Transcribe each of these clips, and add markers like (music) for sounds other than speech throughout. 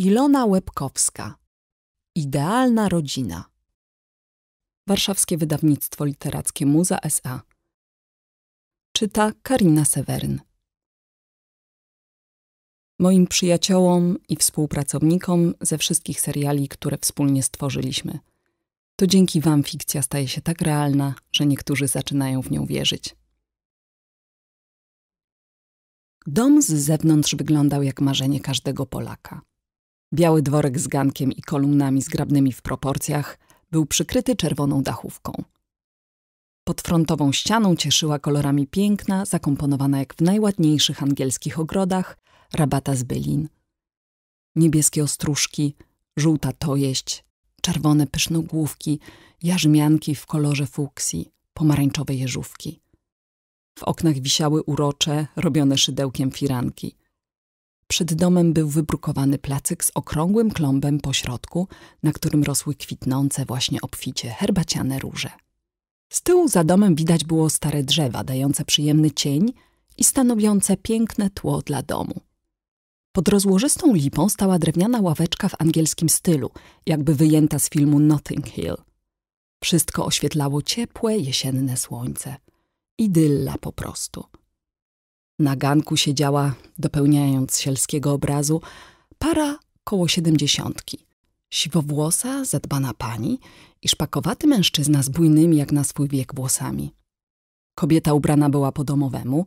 Ilona Łebkowska Idealna rodzina Warszawskie Wydawnictwo Literackie Muza S.A. Czyta Karina Seweryn Moim przyjaciołom i współpracownikom ze wszystkich seriali, które wspólnie stworzyliśmy. To dzięki Wam fikcja staje się tak realna, że niektórzy zaczynają w nią wierzyć. Dom z zewnątrz wyglądał jak marzenie każdego Polaka. Biały dworek z gankiem i kolumnami zgrabnymi w proporcjach był przykryty czerwoną dachówką. Pod frontową ścianą cieszyła kolorami piękna, zakomponowana jak w najładniejszych angielskich ogrodach, rabata z bylin. Niebieskie ostróżki, żółta tojeść, czerwone pysznogłówki, jarzmianki w kolorze fuksji, pomarańczowe jeżówki. W oknach wisiały urocze, robione szydełkiem firanki – przed domem był wybrukowany placyk z okrągłym klombem po środku, na którym rosły kwitnące właśnie obficie herbaciane róże. Z tyłu za domem widać było stare drzewa dające przyjemny cień i stanowiące piękne tło dla domu. Pod rozłożystą lipą stała drewniana ławeczka w angielskim stylu, jakby wyjęta z filmu Notting Hill. Wszystko oświetlało ciepłe jesienne słońce. Idylla po prostu – na ganku siedziała, dopełniając sielskiego obrazu, para koło siedemdziesiątki. Siwowłosa, zadbana pani i szpakowaty mężczyzna z bujnymi jak na swój wiek włosami. Kobieta ubrana była po domowemu,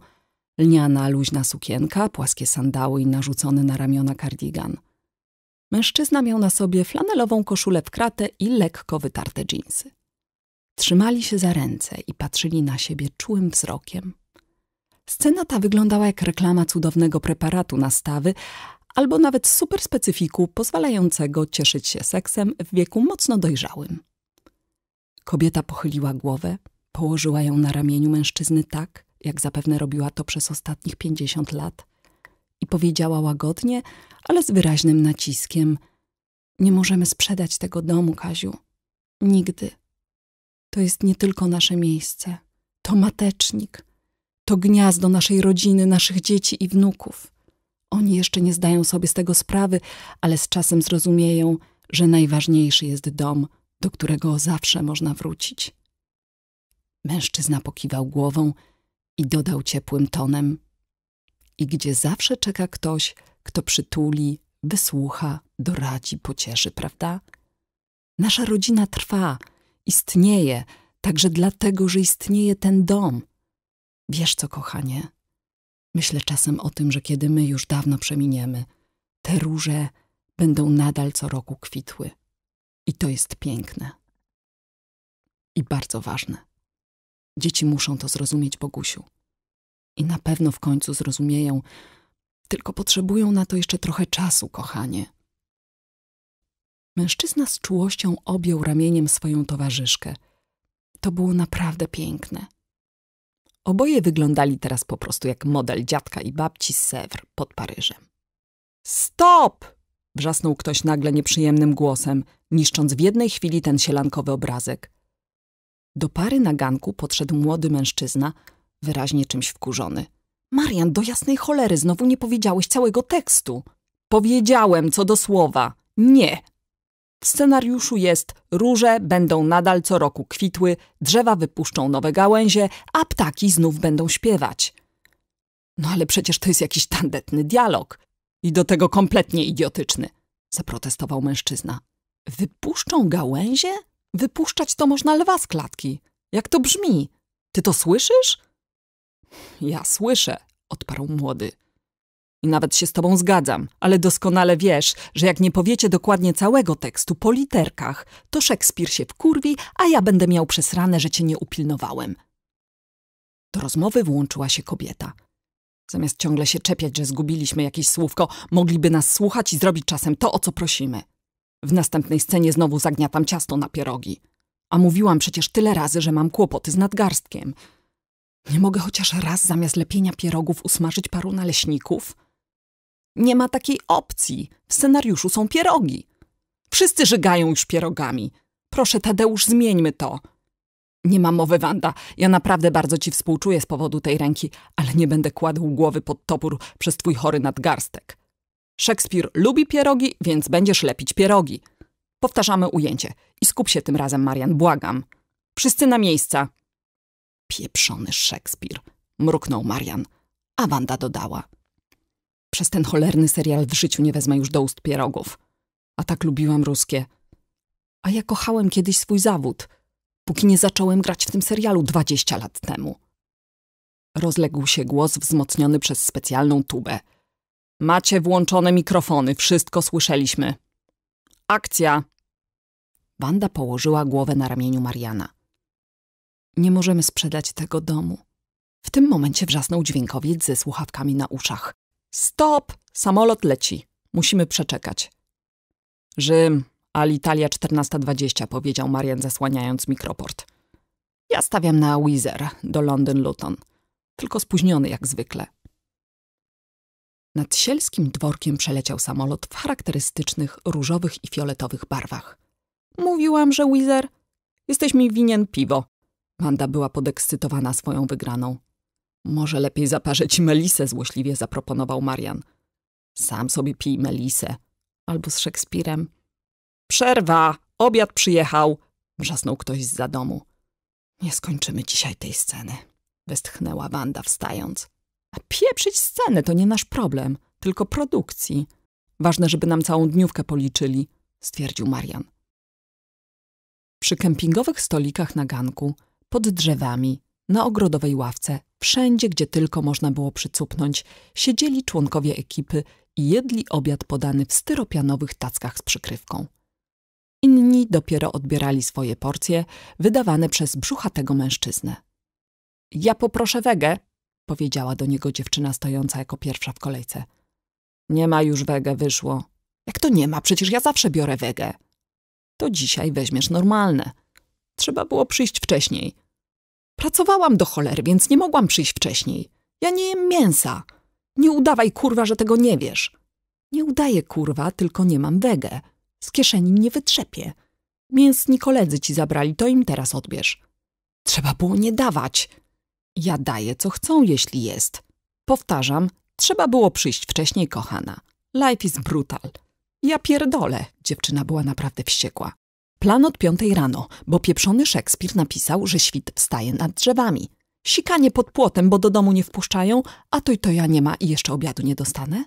lniana, luźna sukienka, płaskie sandały i narzucony na ramiona kardigan. Mężczyzna miał na sobie flanelową koszulę w kratę i lekko wytarte dżinsy. Trzymali się za ręce i patrzyli na siebie czułym wzrokiem. Scena ta wyglądała jak reklama cudownego preparatu na stawy, albo nawet superspecyfiku pozwalającego cieszyć się seksem w wieku mocno dojrzałym. Kobieta pochyliła głowę, położyła ją na ramieniu mężczyzny tak, jak zapewne robiła to przez ostatnich pięćdziesiąt lat, i powiedziała łagodnie, ale z wyraźnym naciskiem: Nie możemy sprzedać tego domu, Kaziu. Nigdy. To jest nie tylko nasze miejsce, to matecznik to gniazdo naszej rodziny, naszych dzieci i wnuków. Oni jeszcze nie zdają sobie z tego sprawy, ale z czasem zrozumieją, że najważniejszy jest dom, do którego zawsze można wrócić. Mężczyzna pokiwał głową i dodał ciepłym tonem: I gdzie zawsze czeka ktoś, kto przytuli, wysłucha, doradzi, pocieszy, prawda? Nasza rodzina trwa, istnieje, także dlatego, że istnieje ten dom. Wiesz co, kochanie? Myślę czasem o tym, że kiedy my już dawno przeminiemy, te róże będą nadal co roku kwitły. I to jest piękne. I bardzo ważne. Dzieci muszą to zrozumieć, Bogusiu. I na pewno w końcu zrozumieją, tylko potrzebują na to jeszcze trochę czasu, kochanie. Mężczyzna z czułością objął ramieniem swoją towarzyszkę. To było naprawdę piękne. Oboje wyglądali teraz po prostu jak model dziadka i babci z Sewr pod Paryżem. Stop! wrzasnął ktoś nagle nieprzyjemnym głosem, niszcząc w jednej chwili ten sielankowy obrazek. Do pary na ganku podszedł młody mężczyzna, wyraźnie czymś wkurzony. Marian, do jasnej cholery, znowu nie powiedziałeś całego tekstu. Powiedziałem co do słowa. Nie, w scenariuszu jest: róże będą nadal co roku kwitły, drzewa wypuszczą nowe gałęzie, a ptaki znów będą śpiewać. No ale przecież to jest jakiś tandetny dialog i do tego kompletnie idiotyczny, zaprotestował mężczyzna. Wypuszczą gałęzie? Wypuszczać to można lwa z klatki. Jak to brzmi? Ty to słyszysz? Ja słyszę, odparł młody i nawet się z tobą zgadzam, ale doskonale wiesz, że jak nie powiecie dokładnie całego tekstu po literkach, to Szekspir się wkurwi, a ja będę miał przesrane, że cię nie upilnowałem. Do rozmowy włączyła się kobieta. Zamiast ciągle się czepiać, że zgubiliśmy jakieś słówko, mogliby nas słuchać i zrobić czasem to, o co prosimy. W następnej scenie znowu zagniatam ciasto na pierogi. A mówiłam przecież tyle razy, że mam kłopoty z nadgarstkiem. Nie mogę chociaż raz zamiast lepienia pierogów usmażyć paru naleśników? Nie ma takiej opcji. W scenariuszu są pierogi. Wszyscy żygają już pierogami. Proszę, Tadeusz, zmieńmy to. Nie ma mowy, Wanda. Ja naprawdę bardzo ci współczuję z powodu tej ręki, ale nie będę kładł głowy pod topór przez twój chory nadgarstek. Szekspir lubi pierogi, więc będziesz lepić pierogi. Powtarzamy ujęcie. I skup się tym razem, Marian, błagam. Wszyscy na miejsca. Pieprzony Szekspir, mruknął Marian, a Wanda dodała. Przez ten cholerny serial w życiu nie wezmę już do ust pierogów. A tak lubiłam ruskie. A ja kochałem kiedyś swój zawód, póki nie zacząłem grać w tym serialu dwadzieścia lat temu. Rozległ się głos wzmocniony przez specjalną tubę. Macie włączone mikrofony, wszystko słyszeliśmy. Akcja! Wanda położyła głowę na ramieniu Mariana. Nie możemy sprzedać tego domu. W tym momencie wrzasnął dźwiękowiec ze słuchawkami na uszach. Stop! Samolot leci. Musimy przeczekać. Rzym, Alitalia 14.20, powiedział Marian zasłaniając mikroport. Ja stawiam na Wizer do Londyn Luton. Tylko spóźniony jak zwykle. Nad sielskim dworkiem przeleciał samolot w charakterystycznych różowych i fioletowych barwach. Mówiłam, że Wizer, jesteś mi winien piwo. Wanda była podekscytowana swoją wygraną. Może lepiej zaparzyć melisę, złośliwie zaproponował Marian. Sam sobie pij melisę. Albo z Szekspirem. Przerwa! Obiad przyjechał! Wrzasnął ktoś z za domu. Nie skończymy dzisiaj tej sceny. Westchnęła Wanda wstając. A pieprzyć sceny to nie nasz problem, tylko produkcji. Ważne, żeby nam całą dniówkę policzyli, stwierdził Marian. Przy kempingowych stolikach na ganku, pod drzewami, na ogrodowej ławce, wszędzie gdzie tylko można było przycupnąć, siedzieli członkowie ekipy i jedli obiad podany w styropianowych tackach z przykrywką. Inni dopiero odbierali swoje porcje wydawane przez brzuchatego mężczyznę. Ja poproszę wege, powiedziała do niego dziewczyna stojąca jako pierwsza w kolejce. Nie ma już wege, wyszło. Jak to nie ma? Przecież ja zawsze biorę wege. To dzisiaj weźmiesz normalne. Trzeba było przyjść wcześniej – Pracowałam do cholery, więc nie mogłam przyjść wcześniej. Ja nie jem mięsa. Nie udawaj, kurwa, że tego nie wiesz. Nie udaję, kurwa, tylko nie mam wege. Z kieszeni mnie wytrzepię. Mięsni koledzy ci zabrali, to im teraz odbierz. Trzeba było nie dawać. Ja daję, co chcą, jeśli jest. Powtarzam, trzeba było przyjść wcześniej, kochana. Life is brutal. Ja pierdolę. Dziewczyna była naprawdę wściekła. Plan od piątej rano, bo pieprzony Szekspir napisał, że świt wstaje nad drzewami. Sikanie pod płotem, bo do domu nie wpuszczają, a to i to ja nie ma i jeszcze obiadu nie dostanę?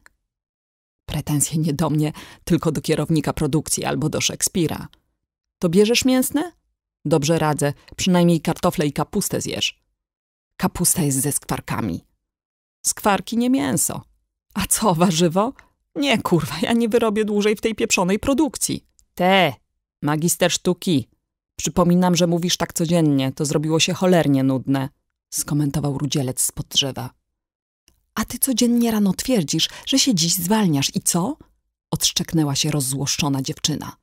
Pretensje nie do mnie, tylko do kierownika produkcji albo do Szekspira. To bierzesz mięsne? Dobrze radzę, przynajmniej kartofle i kapustę zjesz. Kapusta jest ze skwarkami. Skwarki nie mięso. A co, warzywo? Nie, kurwa, ja nie wyrobię dłużej w tej pieprzonej produkcji. Te, Magister sztuki. Przypominam, że mówisz tak codziennie. To zrobiło się cholernie nudne. Skomentował rudzielec spod drzewa. A ty codziennie rano twierdzisz, że się dziś zwalniasz i co? Odszczeknęła się rozzłoszczona dziewczyna.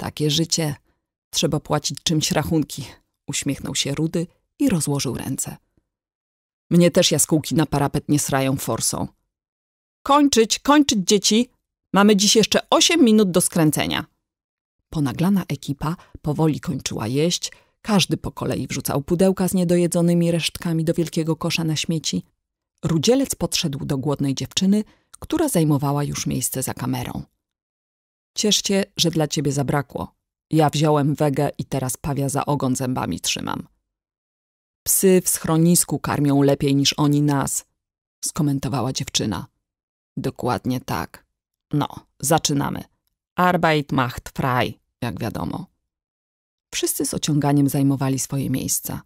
Takie życie. Trzeba płacić czymś rachunki. Uśmiechnął się Rudy i rozłożył ręce. Mnie też jaskółki na parapet nie srają forsą. Kończyć, kończyć dzieci! Mamy dziś jeszcze osiem minut do skręcenia. Ponaglana ekipa powoli kończyła jeść, każdy po kolei wrzucał pudełka z niedojedzonymi resztkami do wielkiego kosza na śmieci. Rudzielec podszedł do głodnej dziewczyny, która zajmowała już miejsce za kamerą. Ciesz się, że dla ciebie zabrakło. Ja wziąłem wegę i teraz pawia za ogon zębami trzymam. Psy w schronisku karmią lepiej niż oni nas, skomentowała dziewczyna. Dokładnie tak. No, zaczynamy. Arbeit macht frei jak wiadomo. Wszyscy z ociąganiem zajmowali swoje miejsca.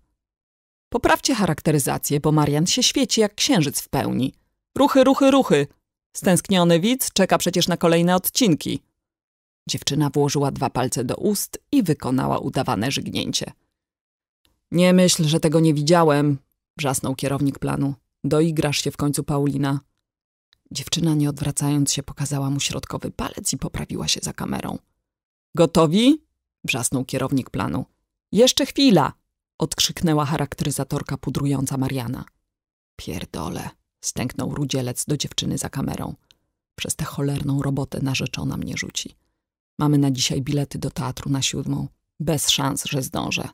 Poprawcie charakteryzację, bo Marian się świeci jak księżyc w pełni. Ruchy, ruchy, ruchy! Stęskniony widz czeka przecież na kolejne odcinki. Dziewczyna włożyła dwa palce do ust i wykonała udawane żygnięcie. Nie myśl, że tego nie widziałem, wrzasnął kierownik planu. Doigrasz się w końcu, Paulina. Dziewczyna, nie odwracając się, pokazała mu środkowy palec i poprawiła się za kamerą. Gotowi? wrzasnął kierownik planu. Jeszcze chwila! odkrzyknęła charakteryzatorka pudrująca Mariana. Pierdole, stęknął rudzielec do dziewczyny za kamerą. Przez tę cholerną robotę narzeczona mnie rzuci. Mamy na dzisiaj bilety do teatru na siódmą. Bez szans, że zdążę,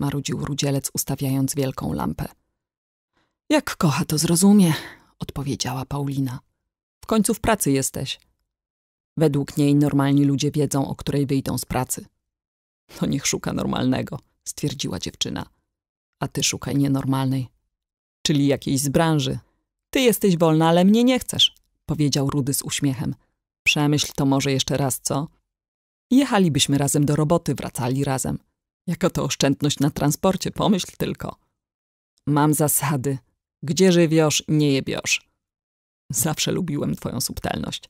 marudził rudzielec, ustawiając wielką lampę. Jak kocha, to zrozumie, odpowiedziała Paulina. W końcu w pracy jesteś. Według niej normalni ludzie wiedzą, o której wyjdą z pracy. No niech szuka normalnego, stwierdziła dziewczyna. A ty szukaj nienormalnej. Czyli jakiejś z branży. Ty jesteś wolna, ale mnie nie chcesz, powiedział Rudy z uśmiechem. Przemyśl to może jeszcze raz, co? Jechalibyśmy razem do roboty, wracali razem. Jaka to oszczędność na transporcie, pomyśl tylko. Mam zasady. Gdzie żywiosz, nie jebiosz. Zawsze lubiłem twoją subtelność.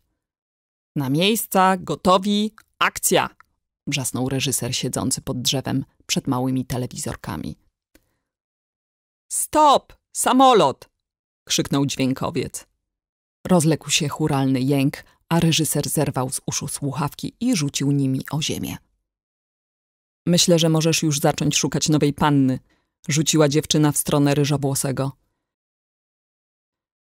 Na miejsca, gotowi, akcja! wrzasnął reżyser siedzący pod drzewem przed małymi telewizorkami. Stop! Samolot! krzyknął dźwiękowiec. Rozległ się churalny jęk, a reżyser zerwał z uszu słuchawki i rzucił nimi o ziemię. Myślę, że możesz już zacząć szukać nowej panny, rzuciła dziewczyna w stronę ryżowłosego.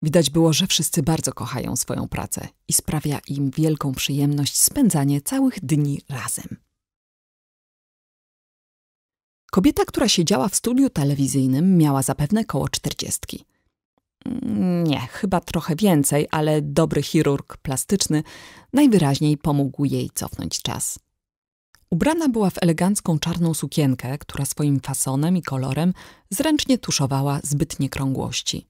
Widać było, że wszyscy bardzo kochają swoją pracę i sprawia im wielką przyjemność spędzanie całych dni razem. Kobieta, która siedziała w studiu telewizyjnym, miała zapewne koło czterdziestki. Mm, nie, chyba trochę więcej, ale dobry chirurg plastyczny najwyraźniej pomógł jej cofnąć czas. Ubrana była w elegancką czarną sukienkę, która swoim fasonem i kolorem zręcznie tuszowała zbytnie krągłości.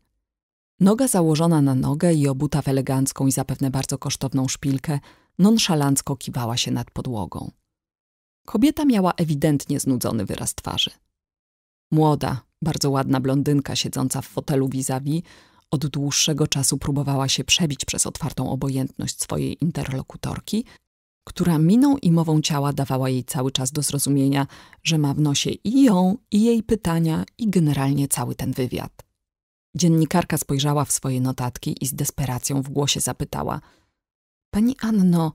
Noga założona na nogę i obuta w elegancką i zapewne bardzo kosztowną szpilkę, nonszalancko kiwała się nad podłogą. Kobieta miała ewidentnie znudzony wyraz twarzy. Młoda, bardzo ładna blondynka siedząca w fotelu vis-a-vis -vis, od dłuższego czasu próbowała się przebić przez otwartą obojętność swojej interlokutorki, która miną i mową ciała dawała jej cały czas do zrozumienia, że ma w nosie i ją, i jej pytania, i generalnie cały ten wywiad. Dziennikarka spojrzała w swoje notatki i z desperacją w głosie zapytała: Pani Anno,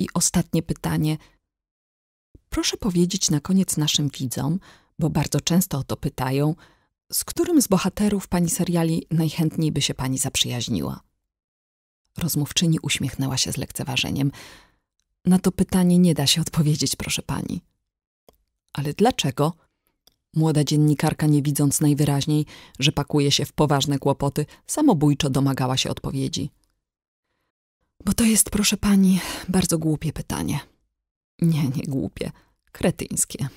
i ostatnie pytanie. Proszę powiedzieć na koniec naszym widzom, bo bardzo często o to pytają, z którym z bohaterów pani seriali najchętniej by się pani zaprzyjaźniła? Rozmówczyni uśmiechnęła się z lekceważeniem. Na to pytanie nie da się odpowiedzieć, proszę pani. Ale dlaczego? Młoda dziennikarka, nie widząc najwyraźniej, że pakuje się w poważne kłopoty, samobójczo domagała się odpowiedzi. Bo to jest, proszę pani, bardzo głupie pytanie. Nie, nie głupie, kretyńskie.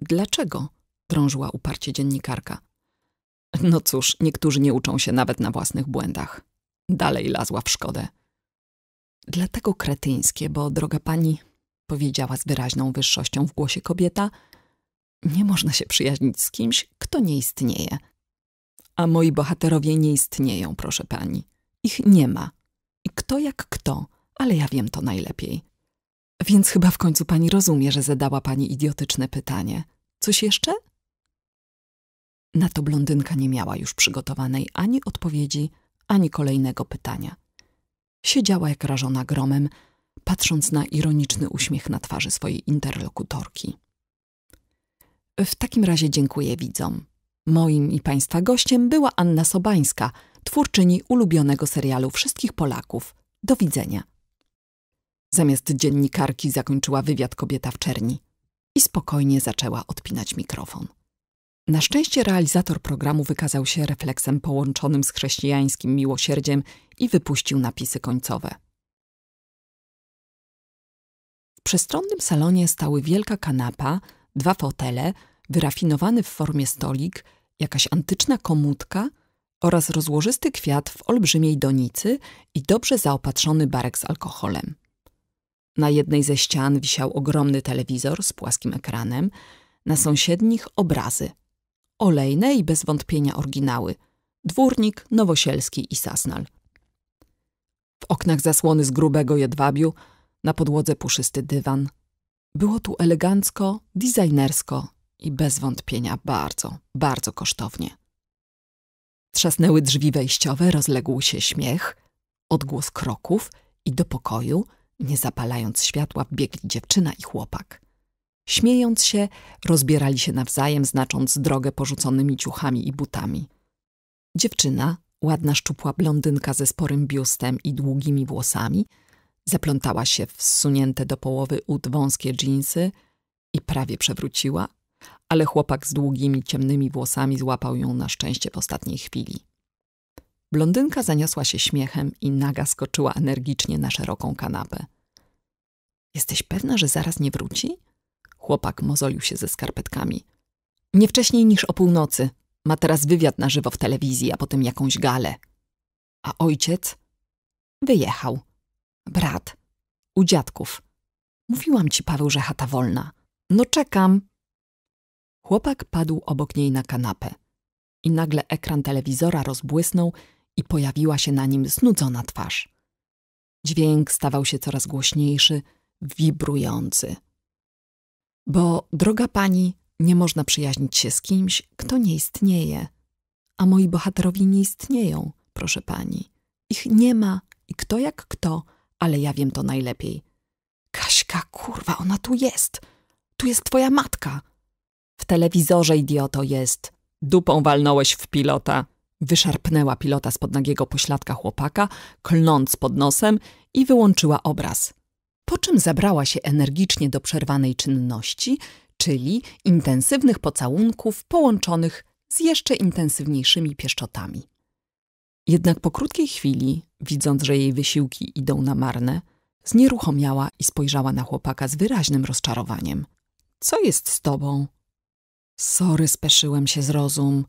Dlaczego? drążyła uparcie dziennikarka. No cóż, niektórzy nie uczą się nawet na własnych błędach. Dalej lazła w szkodę. Dlatego kretyńskie, bo droga pani, powiedziała z wyraźną wyższością w głosie kobieta, nie można się przyjaźnić z kimś, kto nie istnieje. A moi bohaterowie nie istnieją, proszę pani. Ich nie ma. I kto jak kto, ale ja wiem to najlepiej. Więc chyba w końcu pani rozumie, że zadała pani idiotyczne pytanie. Coś jeszcze? Na to blondynka nie miała już przygotowanej ani odpowiedzi, ani kolejnego pytania. Siedziała jak rażona gromem, patrząc na ironiczny uśmiech na twarzy swojej interlokutorki. W takim razie dziękuję widzom. Moim i Państwa gościem była Anna Sobańska, twórczyni ulubionego serialu wszystkich Polaków. Do widzenia. Zamiast dziennikarki zakończyła wywiad kobieta w czerni i spokojnie zaczęła odpinać mikrofon. Na szczęście realizator programu wykazał się refleksem połączonym z chrześcijańskim miłosierdziem i wypuścił napisy końcowe. W przestronnym salonie stały wielka kanapa, dwa fotele, wyrafinowany w formie stolik, jakaś antyczna komódka oraz rozłożysty kwiat w olbrzymiej donicy i dobrze zaopatrzony barek z alkoholem. Na jednej ze ścian wisiał ogromny telewizor z płaskim ekranem, na sąsiednich obrazy. Olejne i bez wątpienia oryginały. Dwórnik, Nowosielski i Sasnal. W oknach zasłony z grubego jedwabiu, na podłodze puszysty dywan – było tu elegancko, designersko i bez wątpienia bardzo, bardzo kosztownie. Trzasnęły drzwi wejściowe, rozległ się śmiech, odgłos kroków i do pokoju, nie zapalając światła, biegli dziewczyna i chłopak. Śmiejąc się, rozbierali się nawzajem, znacząc drogę porzuconymi ciuchami i butami. Dziewczyna, ładna szczupła blondynka ze sporym biustem i długimi włosami – Zaplątała się w zsunięte do połowy ud wąskie dżinsy i prawie przewróciła, ale chłopak z długimi, ciemnymi włosami złapał ją na szczęście w ostatniej chwili. Blondynka zaniosła się śmiechem i naga skoczyła energicznie na szeroką kanapę. Jesteś pewna, że zaraz nie wróci? Chłopak mozolił się ze skarpetkami. Nie wcześniej niż o północy. Ma teraz wywiad na żywo w telewizji, a potem jakąś galę. A ojciec? Wyjechał. Brat, u dziadków. Mówiłam ci, Paweł, że chata wolna. No czekam. Chłopak padł obok niej na kanapę i nagle ekran telewizora rozbłysnął i pojawiła się na nim znudzona twarz. Dźwięk stawał się coraz głośniejszy, wibrujący. Bo, droga pani, nie można przyjaźnić się z kimś, kto nie istnieje. A moi bohaterowie nie istnieją, proszę pani. Ich nie ma i kto jak kto ale ja wiem to najlepiej. Kaśka, kurwa, ona tu jest. Tu jest twoja matka. W telewizorze, idioto, jest. Dupą walnąłeś w pilota. Wyszarpnęła pilota spod nagiego pośladka chłopaka, klnąc pod nosem i wyłączyła obraz. Po czym zabrała się energicznie do przerwanej czynności, czyli intensywnych pocałunków połączonych z jeszcze intensywniejszymi pieszczotami. Jednak po krótkiej chwili, widząc, że jej wysiłki idą na marne, znieruchomiała i spojrzała na chłopaka z wyraźnym rozczarowaniem. Co jest z tobą? Sorry, speszyłem się z rozum.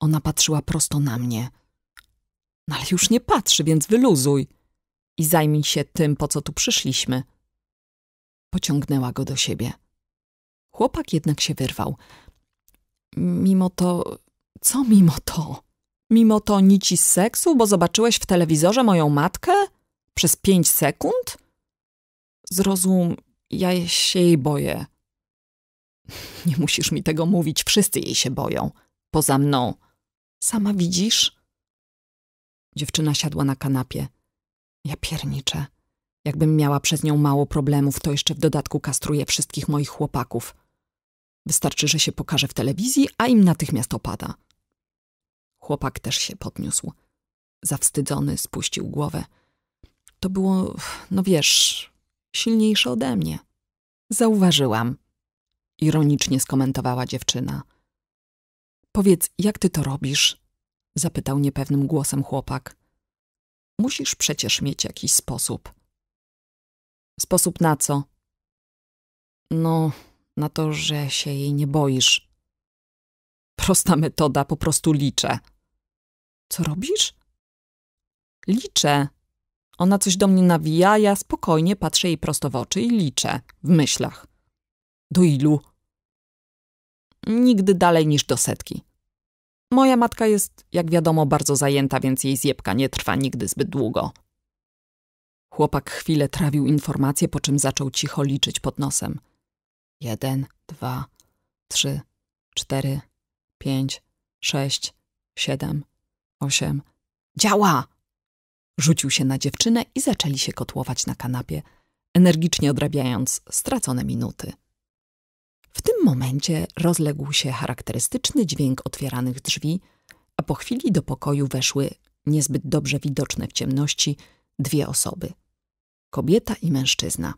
Ona patrzyła prosto na mnie. No ale już nie patrzy, więc wyluzuj i zajmij się tym, po co tu przyszliśmy. Pociągnęła go do siebie. Chłopak jednak się wyrwał. Mimo to, co mimo to? Mimo to nici z seksu, bo zobaczyłeś w telewizorze moją matkę? Przez pięć sekund? Zrozum, ja się jej boję. (laughs) Nie musisz mi tego mówić, wszyscy jej się boją. Poza mną. Sama widzisz? Dziewczyna siadła na kanapie. Ja pierniczę. Jakbym miała przez nią mało problemów, to jeszcze w dodatku kastruję wszystkich moich chłopaków. Wystarczy, że się pokaże w telewizji, a im natychmiast opada. Chłopak też się podniósł. Zawstydzony spuścił głowę. To było, no wiesz, silniejsze ode mnie. Zauważyłam. Ironicznie skomentowała dziewczyna. Powiedz, jak ty to robisz? Zapytał niepewnym głosem chłopak. Musisz przecież mieć jakiś sposób. Sposób na co? No, na to, że się jej nie boisz. Prosta metoda, po prostu liczę. Co robisz? Liczę. Ona coś do mnie nawija, ja spokojnie patrzę jej prosto w oczy i liczę, w myślach. Do ilu? Nigdy dalej niż do setki. Moja matka jest, jak wiadomo, bardzo zajęta, więc jej zjebka nie trwa nigdy zbyt długo. Chłopak chwilę trawił informacje, po czym zaczął cicho liczyć pod nosem. Jeden, dwa, trzy, cztery, pięć, sześć, siedem, osiem. Działa! Rzucił się na dziewczynę i zaczęli się kotłować na kanapie, energicznie odrabiając stracone minuty. W tym momencie rozległ się charakterystyczny dźwięk otwieranych drzwi, a po chwili do pokoju weszły, niezbyt dobrze widoczne w ciemności, dwie osoby. Kobieta i mężczyzna.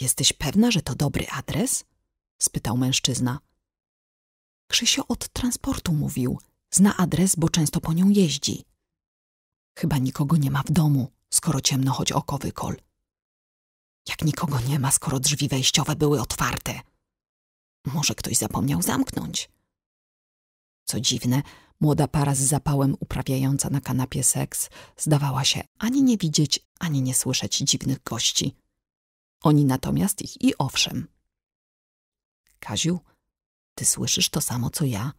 Jesteś pewna, że to dobry adres? spytał mężczyzna. Krzysio od transportu mówił, Zna adres, bo często po nią jeździ. Chyba nikogo nie ma w domu, skoro ciemno choć oko wykol. Jak nikogo nie ma, skoro drzwi wejściowe były otwarte. Może ktoś zapomniał zamknąć. Co dziwne, młoda para z zapałem uprawiająca na kanapie seks zdawała się ani nie widzieć, ani nie słyszeć dziwnych gości. Oni natomiast ich i owszem. Kaziu, ty słyszysz to samo co ja?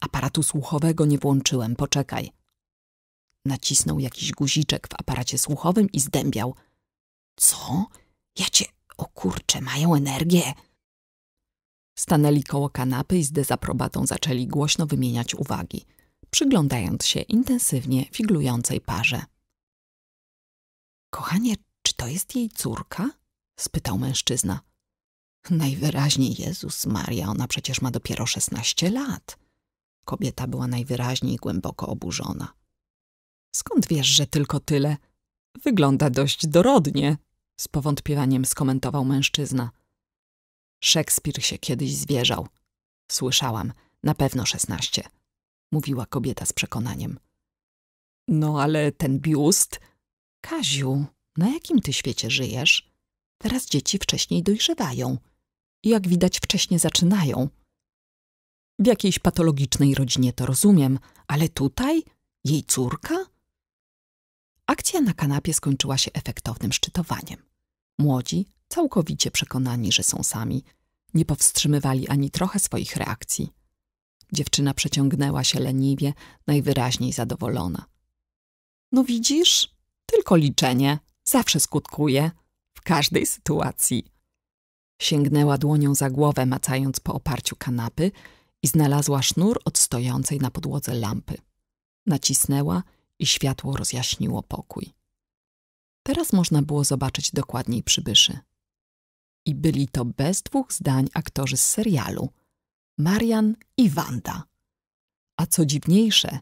Aparatu słuchowego nie włączyłem, poczekaj. Nacisnął jakiś guziczek w aparacie słuchowym i zdębiał. Co? Ja cię... O kurcze, mają energię! Stanęli koło kanapy i z dezaprobatą zaczęli głośno wymieniać uwagi, przyglądając się intensywnie figlującej parze. Kochanie, czy to jest jej córka? spytał mężczyzna. Najwyraźniej Jezus Maria, ona przecież ma dopiero szesnaście lat. Kobieta była najwyraźniej głęboko oburzona. Skąd wiesz, że tylko tyle? Wygląda dość dorodnie, z powątpiewaniem skomentował mężczyzna. Szekspir się kiedyś zwierzał. Słyszałam, na pewno szesnaście, mówiła kobieta z przekonaniem. No ale ten biust. Kaziu, na jakim ty świecie żyjesz? Teraz dzieci wcześniej dojrzewają. Jak widać, wcześniej zaczynają. W jakiejś patologicznej rodzinie to rozumiem, ale tutaj? Jej córka? Akcja na kanapie skończyła się efektownym szczytowaniem. Młodzi, całkowicie przekonani, że są sami, nie powstrzymywali ani trochę swoich reakcji. Dziewczyna przeciągnęła się leniwie, najwyraźniej zadowolona. No widzisz, tylko liczenie zawsze skutkuje, w każdej sytuacji. Sięgnęła dłonią za głowę, macając po oparciu kanapy i znalazła sznur od stojącej na podłodze lampy. Nacisnęła i światło rozjaśniło pokój. Teraz można było zobaczyć dokładniej przybyszy. I byli to bez dwóch zdań aktorzy z serialu Marian i Wanda. A co dziwniejsze,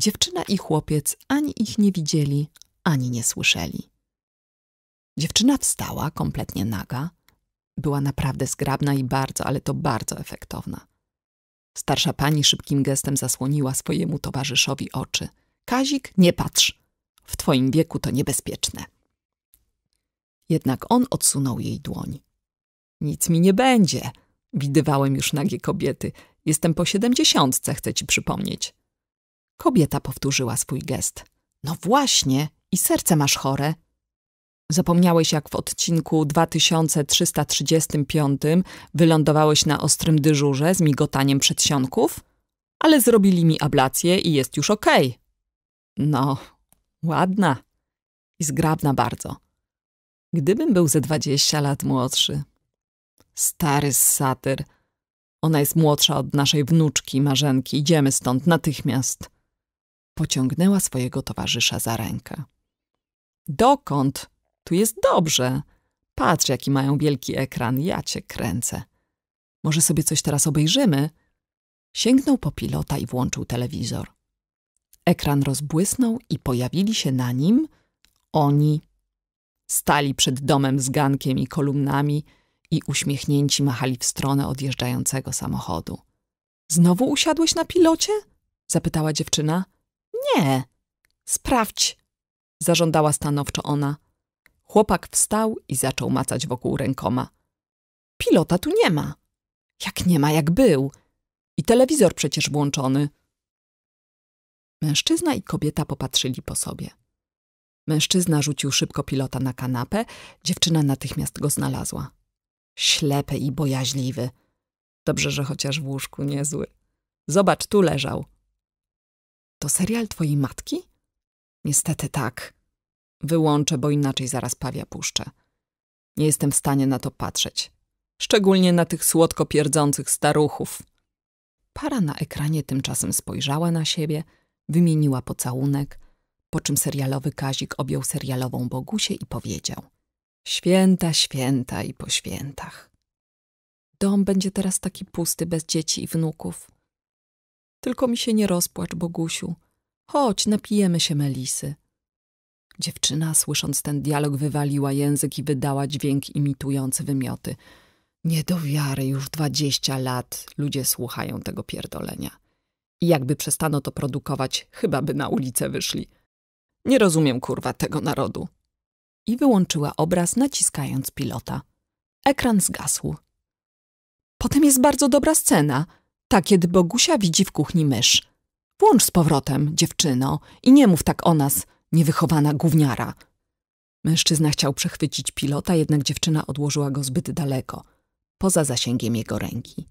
dziewczyna i chłopiec ani ich nie widzieli, ani nie słyszeli. Dziewczyna wstała, kompletnie naga. Była naprawdę zgrabna i bardzo, ale to bardzo efektowna. Starsza pani szybkim gestem zasłoniła swojemu towarzyszowi oczy. Kazik, nie patrz. W twoim wieku to niebezpieczne. Jednak on odsunął jej dłoń. Nic mi nie będzie. Widywałem już nagie kobiety. Jestem po siedemdziesiątce, chcę ci przypomnieć. Kobieta powtórzyła swój gest. No właśnie, i serce masz chore. Zapomniałeś, jak w odcinku 2335 wylądowałeś na ostrym dyżurze z migotaniem przedsionków? Ale zrobili mi ablację i jest już okej. Okay. No, ładna i zgrabna bardzo. Gdybym był ze dwadzieścia lat młodszy. Stary satyr. Ona jest młodsza od naszej wnuczki Marzenki. Idziemy stąd natychmiast. Pociągnęła swojego towarzysza za rękę. Dokąd? Tu jest dobrze. Patrz, jaki mają wielki ekran, ja cię kręcę. Może sobie coś teraz obejrzymy? Sięgnął po pilota i włączył telewizor. Ekran rozbłysnął i pojawili się na nim oni. Stali przed domem z gankiem i kolumnami i uśmiechnięci machali w stronę odjeżdżającego samochodu. Znowu usiadłeś na pilocie? zapytała dziewczyna. Nie. Sprawdź, zażądała stanowczo ona. Chłopak wstał i zaczął macać wokół rękoma. Pilota tu nie ma. Jak nie ma, jak był. I telewizor przecież włączony. Mężczyzna i kobieta popatrzyli po sobie. Mężczyzna rzucił szybko pilota na kanapę, dziewczyna natychmiast go znalazła. Ślepy i bojaźliwy. Dobrze, że chociaż w łóżku niezły. Zobacz, tu leżał. To serial twojej matki? Niestety tak. Wyłączę, bo inaczej zaraz pawia puszczę. Nie jestem w stanie na to patrzeć. Szczególnie na tych słodko pierdzących staruchów. Para na ekranie tymczasem spojrzała na siebie, wymieniła pocałunek, po czym serialowy Kazik objął serialową Bogusię i powiedział Święta, święta i po świętach. Dom będzie teraz taki pusty, bez dzieci i wnuków. Tylko mi się nie rozpłacz, Bogusiu. Chodź, napijemy się melisy. Dziewczyna, słysząc ten dialog, wywaliła język i wydała dźwięk imitujący wymioty. Nie do wiary, już dwadzieścia lat ludzie słuchają tego pierdolenia. I jakby przestano to produkować, chyba by na ulicę wyszli. Nie rozumiem, kurwa, tego narodu. I wyłączyła obraz, naciskając pilota. Ekran zgasł. Potem jest bardzo dobra scena, ta kiedy Bogusia widzi w kuchni mysz. Włącz z powrotem, dziewczyno, i nie mów tak o nas – Niewychowana gówniara. Mężczyzna chciał przechwycić pilota, jednak dziewczyna odłożyła go zbyt daleko, poza zasięgiem jego ręki.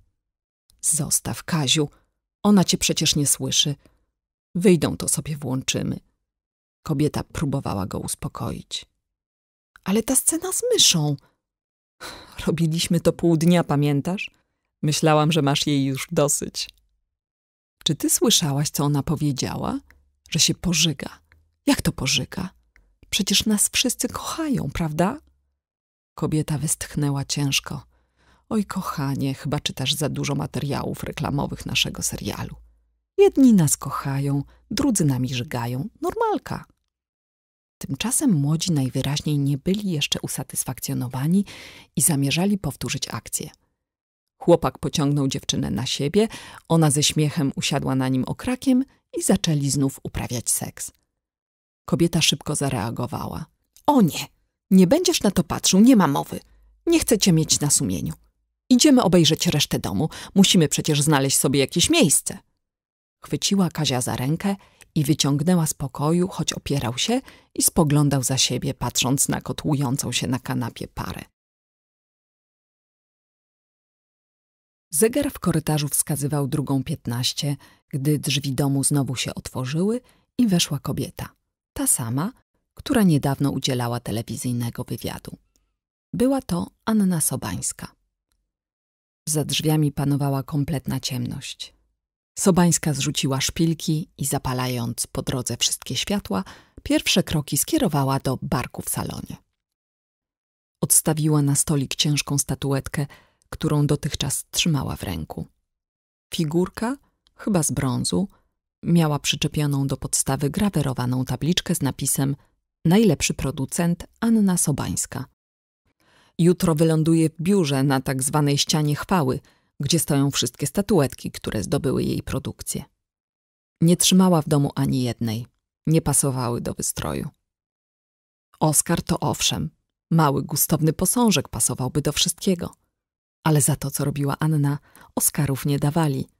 Zostaw, Kaziu. Ona cię przecież nie słyszy. Wyjdą, to sobie włączymy. Kobieta próbowała go uspokoić. Ale ta scena z myszą. Robiliśmy to pół dnia, pamiętasz? Myślałam, że masz jej już dosyć. Czy ty słyszałaś, co ona powiedziała? Że się pożyga. Jak to pożyka? Przecież nas wszyscy kochają, prawda? Kobieta westchnęła ciężko. Oj, kochanie, chyba czytasz za dużo materiałów reklamowych naszego serialu. Jedni nas kochają, drudzy nami żygają. Normalka. Tymczasem młodzi najwyraźniej nie byli jeszcze usatysfakcjonowani i zamierzali powtórzyć akcję. Chłopak pociągnął dziewczynę na siebie, ona ze śmiechem usiadła na nim okrakiem i zaczęli znów uprawiać seks. Kobieta szybko zareagowała. O nie, nie będziesz na to patrzył, nie ma mowy. Nie chcę cię mieć na sumieniu. Idziemy obejrzeć resztę domu. Musimy przecież znaleźć sobie jakieś miejsce. Chwyciła Kazia za rękę i wyciągnęła z pokoju, choć opierał się i spoglądał za siebie, patrząc na kotłującą się na kanapie parę. Zegar w korytarzu wskazywał drugą piętnaście, gdy drzwi domu znowu się otworzyły i weszła kobieta ta sama, która niedawno udzielała telewizyjnego wywiadu. Była to Anna Sobańska. Za drzwiami panowała kompletna ciemność. Sobańska zrzuciła szpilki i zapalając po drodze wszystkie światła, pierwsze kroki skierowała do barku w salonie. Odstawiła na stolik ciężką statuetkę, którą dotychczas trzymała w ręku. Figurka, chyba z brązu, Miała przyczepioną do podstawy grawerowaną tabliczkę z napisem Najlepszy producent Anna Sobańska. Jutro wyląduje w biurze na tak zwanej ścianie chwały, gdzie stoją wszystkie statuetki, które zdobyły jej produkcję. Nie trzymała w domu ani jednej. Nie pasowały do wystroju. Oskar to owszem, mały, gustowny posążek pasowałby do wszystkiego. Ale za to, co robiła Anna, Oskarów nie dawali –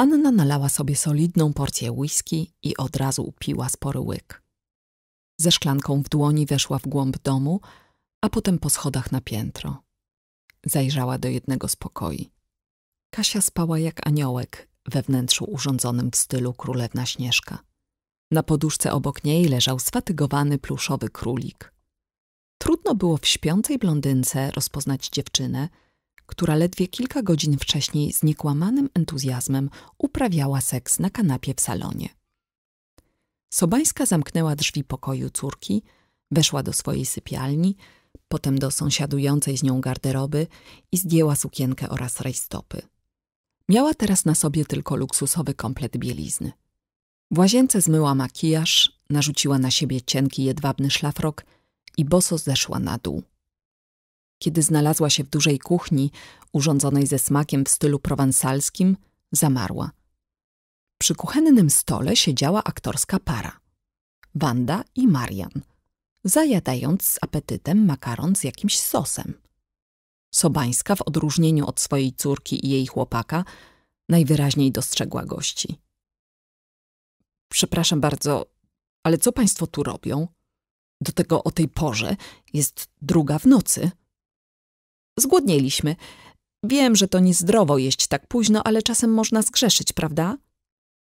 Anna nalała sobie solidną porcję whisky i od razu upiła spory łyk. Ze szklanką w dłoni weszła w głąb domu, a potem po schodach na piętro. Zajrzała do jednego z pokoi. Kasia spała jak aniołek we wnętrzu urządzonym w stylu królewna Śnieżka. Na poduszce obok niej leżał sfatygowany pluszowy królik. Trudno było w śpiącej blondynce rozpoznać dziewczynę, która ledwie kilka godzin wcześniej z niekłamanym entuzjazmem uprawiała seks na kanapie w salonie. Sobańska zamknęła drzwi pokoju córki, weszła do swojej sypialni, potem do sąsiadującej z nią garderoby i zdjęła sukienkę oraz rejstopy. Miała teraz na sobie tylko luksusowy komplet bielizny. W łazience zmyła makijaż, narzuciła na siebie cienki jedwabny szlafrok i boso zeszła na dół. Kiedy znalazła się w dużej kuchni, urządzonej ze smakiem w stylu prowansalskim, zamarła. Przy kuchennym stole siedziała aktorska para. Wanda i Marian, zajadając z apetytem makaron z jakimś sosem. Sobańska, w odróżnieniu od swojej córki i jej chłopaka, najwyraźniej dostrzegła gości. Przepraszam bardzo, ale co państwo tu robią? Do tego o tej porze jest druga w nocy. Zgłodnieliśmy. Wiem, że to niezdrowo jeść tak późno, ale czasem można zgrzeszyć, prawda?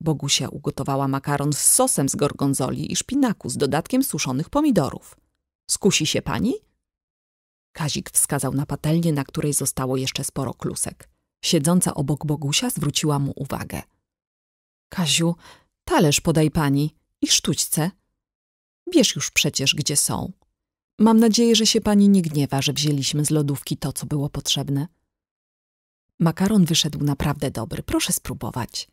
Bogusia ugotowała makaron z sosem z gorgonzoli i szpinaku z dodatkiem suszonych pomidorów. Skusi się pani? Kazik wskazał na patelnię, na której zostało jeszcze sporo klusek. Siedząca obok Bogusia zwróciła mu uwagę. Kaziu, talerz podaj pani i sztućce. Wiesz już przecież, gdzie są. Mam nadzieję, że się pani nie gniewa, że wzięliśmy z lodówki to, co było potrzebne. Makaron wyszedł naprawdę dobry, proszę spróbować.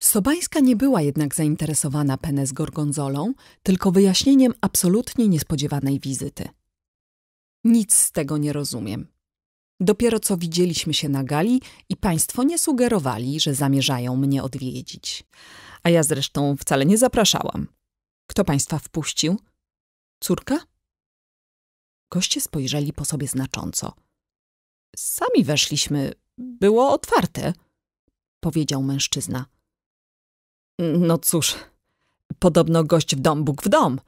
Sobańska nie była jednak zainteresowana Penę z gorgonzolą, tylko wyjaśnieniem absolutnie niespodziewanej wizyty. Nic z tego nie rozumiem. Dopiero co widzieliśmy się na gali i państwo nie sugerowali, że zamierzają mnie odwiedzić. A ja zresztą wcale nie zapraszałam. Kto państwa wpuścił? Córka? Goście spojrzeli po sobie znacząco. Sami weszliśmy. Było otwarte, powiedział mężczyzna. No cóż, podobno gość w dom, Bóg w dom,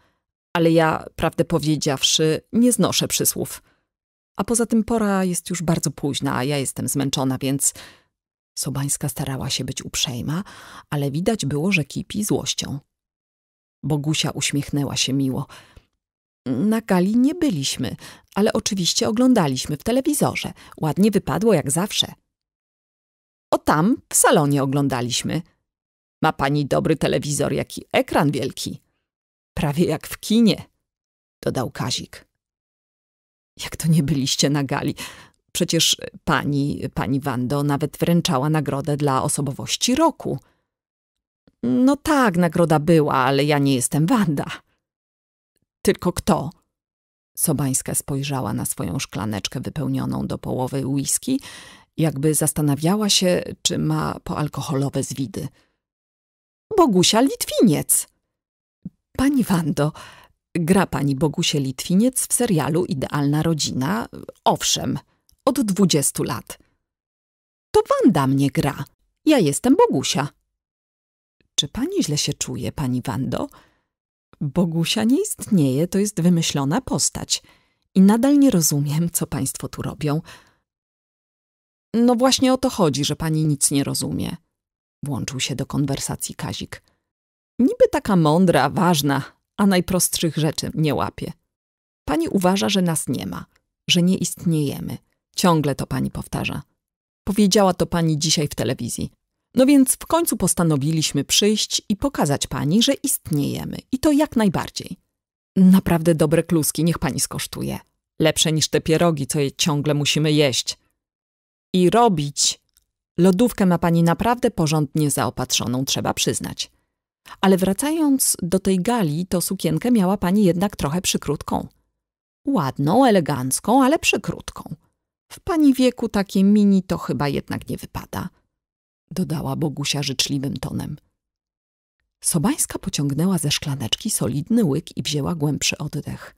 ale ja, prawdę powiedziawszy, nie znoszę przysłów. A poza tym pora jest już bardzo późna, a ja jestem zmęczona, więc... Sobańska starała się być uprzejma, ale widać było, że kipi złością. Bogusia uśmiechnęła się miło. Na gali nie byliśmy, ale oczywiście oglądaliśmy w telewizorze. Ładnie wypadło jak zawsze. O tam, w salonie oglądaliśmy. Ma pani dobry telewizor, jaki ekran wielki. Prawie jak w kinie, dodał Kazik. Jak to nie byliście na gali? Przecież pani, pani Wando nawet wręczała nagrodę dla osobowości roku. No tak, nagroda była, ale ja nie jestem Wanda. Tylko kto? Sobańska spojrzała na swoją szklaneczkę wypełnioną do połowy whisky, jakby zastanawiała się, czy ma poalkoholowe zwidy. Bogusia Litwiniec! Pani Wando, gra pani Bogusie Litwiniec w serialu Idealna Rodzina, owszem, od dwudziestu lat. To Wanda mnie gra. Ja jestem Bogusia. Czy pani źle się czuje, pani Wando? Bogusia nie istnieje, to jest wymyślona postać. I nadal nie rozumiem, co państwo tu robią. No właśnie o to chodzi, że pani nic nie rozumie. Włączył się do konwersacji Kazik. Niby taka mądra, ważna, a najprostszych rzeczy nie łapie. Pani uważa, że nas nie ma, że nie istniejemy. Ciągle to pani powtarza. Powiedziała to pani dzisiaj w telewizji. No więc w końcu postanowiliśmy przyjść i pokazać pani, że istniejemy i to jak najbardziej. Naprawdę dobre kluski niech pani skosztuje. Lepsze niż te pierogi, co je ciągle musimy jeść. I robić. Lodówkę ma pani naprawdę porządnie zaopatrzoną, trzeba przyznać. Ale wracając do tej gali, to sukienkę miała pani jednak trochę przykrótką. Ładną, elegancką, ale przykrótką. W pani wieku takie mini to chyba jednak nie wypada dodała Bogusia życzliwym tonem. Sobańska pociągnęła ze szklaneczki solidny łyk i wzięła głębszy oddech.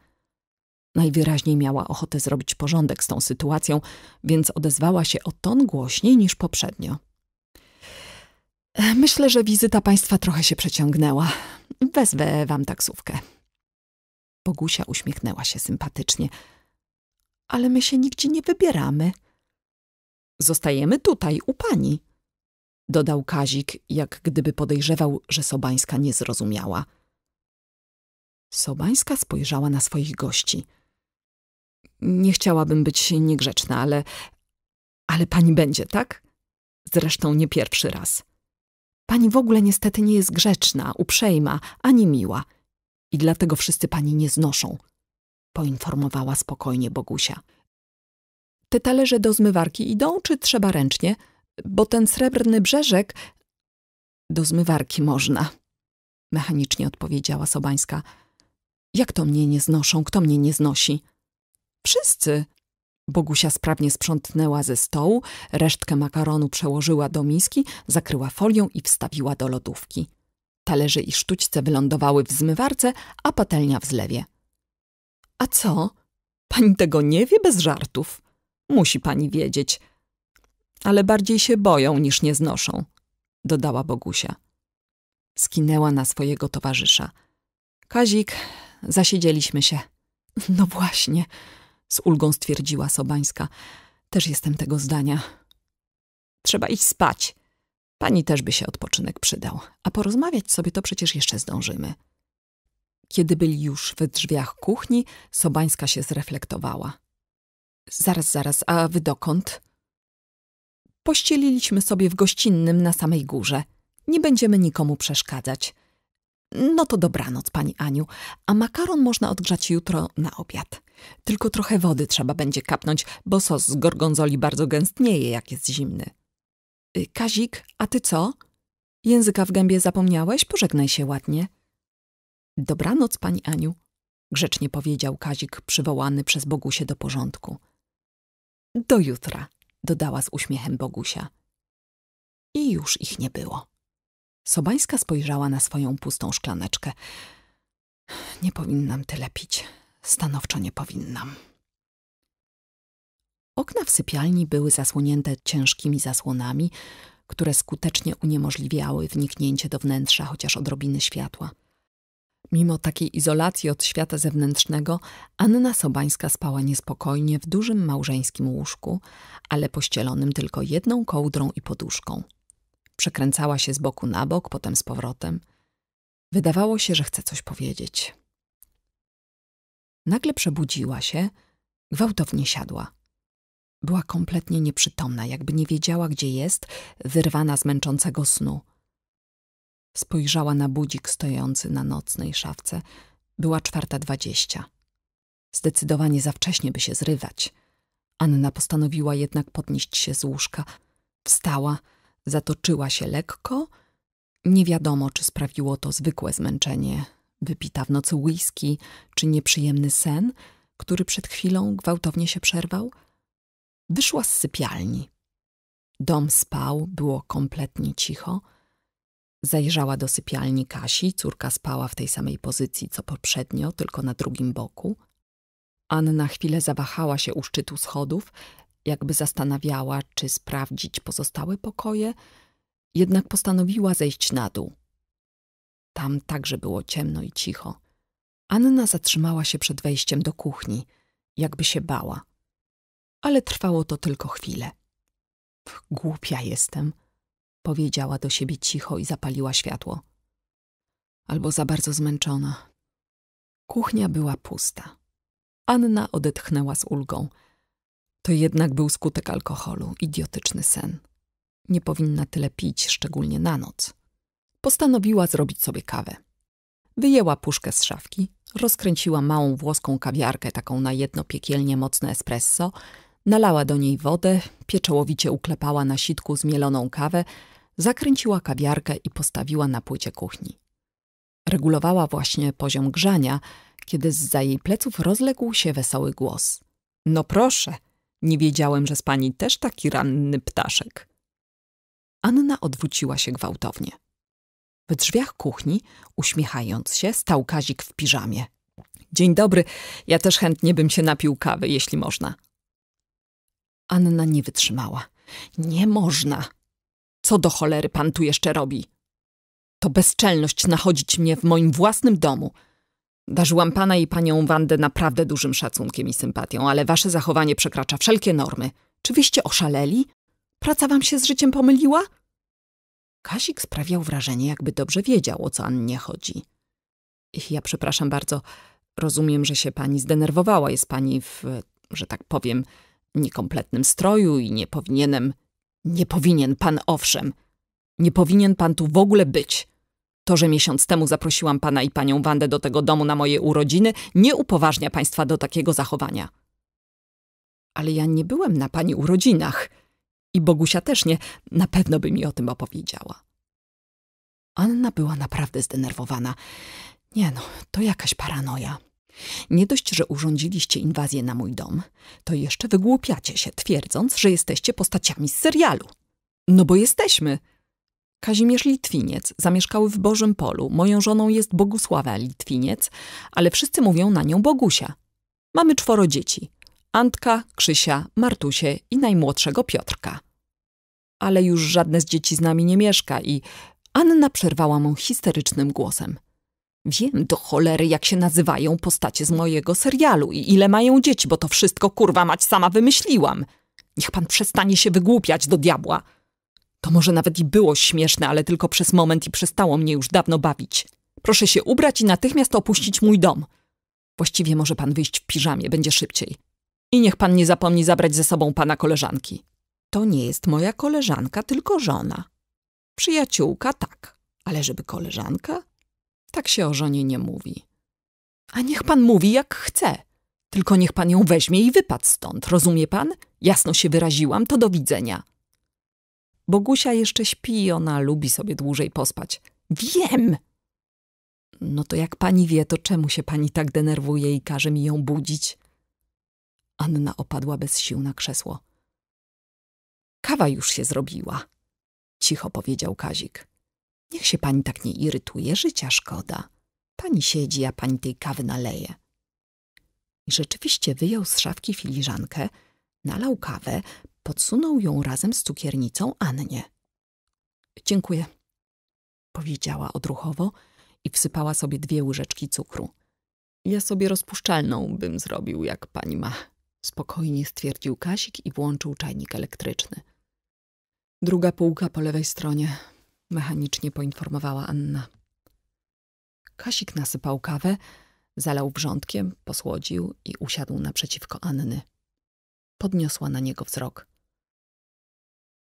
Najwyraźniej miała ochotę zrobić porządek z tą sytuacją, więc odezwała się o ton głośniej niż poprzednio. E, myślę, że wizyta państwa trochę się przeciągnęła. Wezwę wam taksówkę. Bogusia uśmiechnęła się sympatycznie. Ale my się nigdzie nie wybieramy. Zostajemy tutaj, u pani dodał Kazik, jak gdyby podejrzewał, że Sobańska nie zrozumiała. Sobańska spojrzała na swoich gości. Nie chciałabym być niegrzeczna, ale... Ale pani będzie, tak? Zresztą nie pierwszy raz. Pani w ogóle niestety nie jest grzeczna, uprzejma, ani miła. I dlatego wszyscy pani nie znoszą. Poinformowała spokojnie Bogusia. Te talerze do zmywarki idą, czy trzeba ręcznie? – bo ten srebrny brzeżek. Do zmywarki można, mechanicznie odpowiedziała Sobańska. Jak to mnie nie znoszą? Kto mnie nie znosi? Wszyscy. Bogusia sprawnie sprzątnęła ze stołu, resztkę makaronu przełożyła do miski, zakryła folią i wstawiła do lodówki. Talerze i sztućce wylądowały w zmywarce, a patelnia w zlewie. A co? Pani tego nie wie bez żartów. Musi pani wiedzieć – ale bardziej się boją niż nie znoszą, dodała Bogusia. Skinęła na swojego towarzysza. Kazik, zasiedzieliśmy się. No właśnie, z ulgą stwierdziła Sobańska. Też jestem tego zdania. Trzeba iść spać. Pani też by się odpoczynek przydał, a porozmawiać sobie to przecież jeszcze zdążymy. Kiedy byli już we drzwiach kuchni, Sobańska się zreflektowała. Zaraz, zaraz, a wy dokąd? Pościeliliśmy sobie w gościnnym na samej górze. Nie będziemy nikomu przeszkadzać. No to dobranoc, pani Aniu, a makaron można odgrzać jutro na obiad. Tylko trochę wody trzeba będzie kapnąć, bo sos z gorgonzoli bardzo gęstnieje, jak jest zimny. Y, Kazik, a ty co? Języka w gębie zapomniałeś? Pożegnaj się ładnie. Dobranoc, pani Aniu, grzecznie powiedział Kazik, przywołany przez Bogusie do porządku. Do jutra dodała z uśmiechem Bogusia. I już ich nie było. Sobańska spojrzała na swoją pustą szklaneczkę. Nie powinnam tyle pić. Stanowczo nie powinnam. Okna w sypialni były zasłonięte ciężkimi zasłonami, które skutecznie uniemożliwiały wniknięcie do wnętrza chociaż odrobiny światła – Mimo takiej izolacji od świata zewnętrznego, Anna Sobańska spała niespokojnie w dużym małżeńskim łóżku, ale pościelonym tylko jedną kołdrą i poduszką. Przekręcała się z boku na bok, potem z powrotem. Wydawało się, że chce coś powiedzieć. Nagle przebudziła się, gwałtownie siadła. Była kompletnie nieprzytomna, jakby nie wiedziała, gdzie jest, wyrwana z męczącego snu – Spojrzała na budzik stojący na nocnej szafce. Była czwarta dwadzieścia. Zdecydowanie za wcześnie by się zrywać. Anna postanowiła jednak podnieść się z łóżka. Wstała, zatoczyła się lekko. Nie wiadomo, czy sprawiło to zwykłe zmęczenie, wypita w nocy whisky, czy nieprzyjemny sen, który przed chwilą gwałtownie się przerwał. Wyszła z sypialni. Dom spał, było kompletnie cicho. Zajrzała do sypialni Kasi, córka spała w tej samej pozycji co poprzednio, tylko na drugim boku. Anna chwilę zawahała się u szczytu schodów, jakby zastanawiała, czy sprawdzić pozostałe pokoje, jednak postanowiła zejść na dół. Tam także było ciemno i cicho. Anna zatrzymała się przed wejściem do kuchni, jakby się bała. Ale trwało to tylko chwilę. Głupia jestem – powiedziała do siebie cicho i zapaliła światło. Albo za bardzo zmęczona. Kuchnia była pusta. Anna odetchnęła z ulgą. To jednak był skutek alkoholu, idiotyczny sen. Nie powinna tyle pić, szczególnie na noc. Postanowiła zrobić sobie kawę. Wyjęła puszkę z szafki, rozkręciła małą włoską kawiarkę, taką na jedno piekielnie mocne espresso, nalała do niej wodę, pieczołowicie uklepała na sitku zmieloną kawę, zakręciła kawiarkę i postawiła na płycie kuchni. Regulowała właśnie poziom grzania, kiedy z za jej pleców rozległ się wesoły głos. No proszę, nie wiedziałem, że z pani też taki ranny ptaszek. Anna odwróciła się gwałtownie. W drzwiach kuchni, uśmiechając się, stał Kazik w piżamie. Dzień dobry, ja też chętnie bym się napił kawy, jeśli można. Anna nie wytrzymała. Nie można, co do cholery pan tu jeszcze robi? To bezczelność nachodzić mnie w moim własnym domu. Darzyłam pana i panią Wandę naprawdę dużym szacunkiem i sympatią, ale wasze zachowanie przekracza wszelkie normy. Czy wyście oszaleli? Praca wam się z życiem pomyliła? Kasik sprawiał wrażenie, jakby dobrze wiedział, o co Annie chodzi. Ja przepraszam bardzo, rozumiem, że się pani zdenerwowała. Jest pani w, że tak powiem, niekompletnym stroju i nie powinienem nie powinien pan, owszem. Nie powinien pan tu w ogóle być. To, że miesiąc temu zaprosiłam pana i panią Wandę do tego domu na moje urodziny, nie upoważnia państwa do takiego zachowania. Ale ja nie byłem na pani urodzinach. I Bogusia też nie. Na pewno by mi o tym opowiedziała. Anna była naprawdę zdenerwowana. Nie no, to jakaś paranoja. Nie dość, że urządziliście inwazję na mój dom, to jeszcze wygłupiacie się, twierdząc, że jesteście postaciami z serialu. No bo jesteśmy. Kazimierz Litwiniec zamieszkały w Bożym Polu. Moją żoną jest Bogusława Litwiniec, ale wszyscy mówią na nią Bogusia. Mamy czworo dzieci. Antka, Krzysia, Martusie i najmłodszego Piotrka. Ale już żadne z dzieci z nami nie mieszka i Anna przerwała mu histerycznym głosem. Wiem do cholery, jak się nazywają postacie z mojego serialu i ile mają dzieci, bo to wszystko kurwa mać sama wymyśliłam. Niech pan przestanie się wygłupiać do diabła. To może nawet i było śmieszne, ale tylko przez moment i przestało mnie już dawno bawić. Proszę się ubrać i natychmiast opuścić mój dom. Właściwie może pan wyjść w piżamie, będzie szybciej. I niech pan nie zapomni zabrać ze sobą pana koleżanki. To nie jest moja koleżanka, tylko żona. Przyjaciółka, tak. Ale żeby koleżanka? Tak się o żonie nie mówi. A niech pan mówi jak chce. Tylko niech pan ją weźmie i wypad stąd, rozumie pan? Jasno się wyraziłam, to do widzenia. Bogusia jeszcze śpi, ona lubi sobie dłużej pospać. Wiem! No to jak pani wie, to czemu się pani tak denerwuje i każe mi ją budzić? Anna opadła bez sił na krzesło. Kawa już się zrobiła, cicho powiedział Kazik. Niech się pani tak nie irytuje, życia szkoda. Pani siedzi, a pani tej kawy naleje. I rzeczywiście wyjął z szafki filiżankę, nalał kawę, podsunął ją razem z cukiernicą Annie. Dziękuję, powiedziała odruchowo i wsypała sobie dwie łyżeczki cukru. Ja sobie rozpuszczalną bym zrobił, jak pani ma. Spokojnie stwierdził Kasik i włączył czajnik elektryczny. Druga półka po lewej stronie, mechanicznie poinformowała Anna. Kasik nasypał kawę, zalał wrzątkiem, posłodził i usiadł naprzeciwko Anny. Podniosła na niego wzrok.